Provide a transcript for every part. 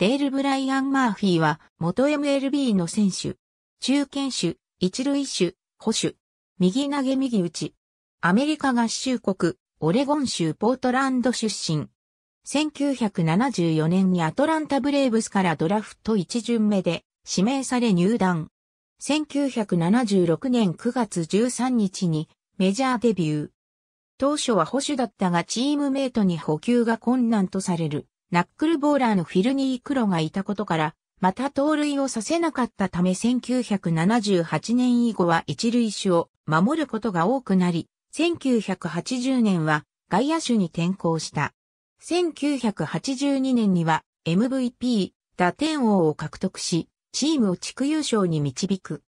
デール・ブライアン・マーフィーは、元 MLB の選手。中堅手、一塁手、保守。右投げ右打ち。アメリカ合衆国、オレゴン州ポートランド出身。1974年にアトランタ・ブレーブスからドラフト1巡目で指名され入団。1976年9月13日にメジャーデビュー。当初は保守だったがチームメイトに補給が困難とされる。ナックルボーラーのフィルニー・クロがいたことから、また盗塁をさせなかったため1978年以後は一塁手を守ることが多くなり、1980年は外野手に転向した。1982年には MVP 打点王を獲得し、チームを地区優勝に導く。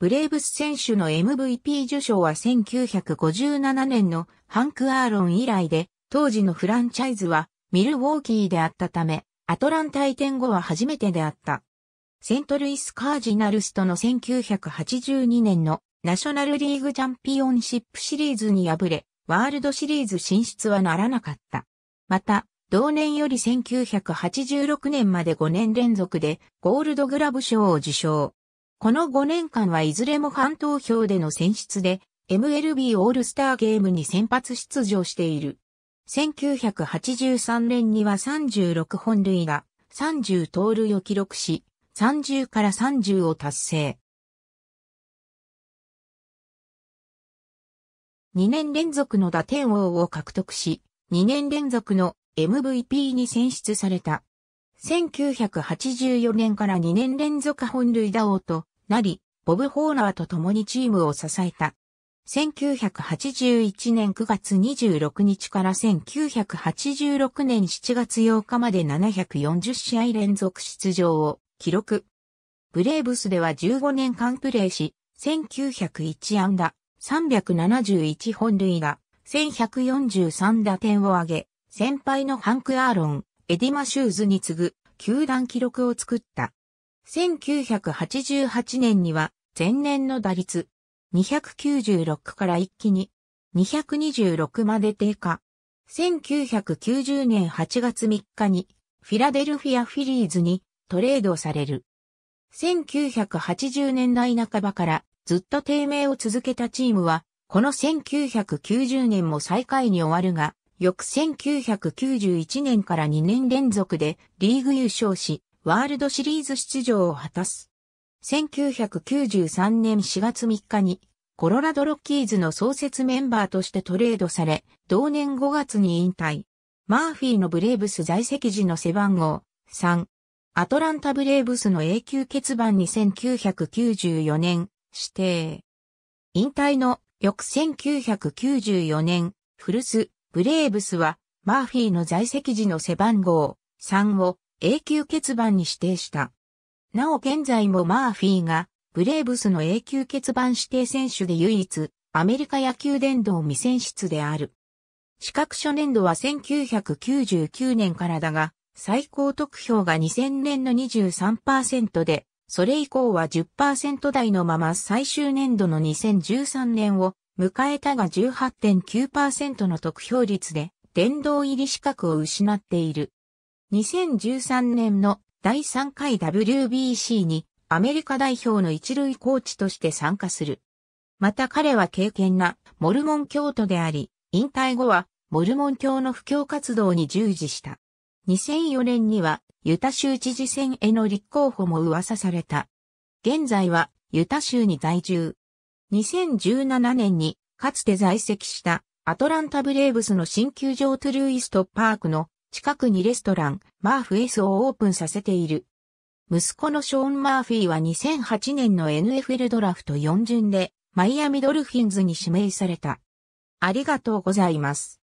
ブレーブス選手の MVP 受賞は1957年のハンク・アーロン以来で、当時のフランチャイズはミルウォーキーであったため、アトランタ移転後は初めてであった。セントルイス・カージナルスとの1982年のナショナルリーグチャンピオンシップシリーズに敗れ、ワールドシリーズ進出はならなかった。また、同年より1986年まで5年連続でゴールドグラブ賞を受賞。この5年間はいずれもファン投票での選出で MLB オールスターゲームに先発出場している。1983年には36本類が30盗塁を記録し、30から30を達成。2年連続の打点王を獲得し、2年連続の MVP に選出された。1984年から2年連続本塁打王となり、ボブ・ホーラーと共にチームを支えた。1981年9月26日から1986年7月8日まで740試合連続出場を記録。ブレーブスでは15年間プレーし、1901安打、371本塁打、1143打点を挙げ、先輩のハンク・アーロン、エディ・マシューズに次ぐ、球団記録を作った。1988年には、前年の打率、296から一気に226まで低下。1990年8月3日にフィラデルフィア・フィリーズにトレードされる。1980年代半ばからずっと低迷を続けたチームは、この1990年も最下位に終わるが、翌1991年から2年連続でリーグ優勝し、ワールドシリーズ出場を果たす。1993年4月3日に、コロラドロッキーズの創設メンバーとしてトレードされ、同年5月に引退。マーフィーのブレーブス在籍時の背番号3。アトランタブレーブスの永久欠番に1994年指定。引退の翌1994年、古巣ブレーブスはマーフィーの在籍時の背番号3を永久欠番に指定した。なお現在もマーフィーが、ブレーブスの永久欠番指定選手で唯一、アメリカ野球殿堂未選出である。資格初年度は1999年からだが、最高得票が2000年の23%で、それ以降は10%台のまま最終年度の2013年を迎えたが18.9%の得票率で、殿堂入り資格を失っている。2013年の第3回 WBC にアメリカ代表の一塁コーチとして参加する。また彼は敬虔なモルモン教徒であり、引退後はモルモン教の布教活動に従事した。2004年にはユタ州知事選への立候補も噂された。現在はユタ州に在住。2017年にかつて在籍したアトランタブレーブスの新球場トゥルーイストパークの近くにレストラン、マーフ S をオープンさせている。息子のショーン・マーフィーは2008年の NFL ドラフト4巡でマイアミドルフィンズに指名された。ありがとうございます。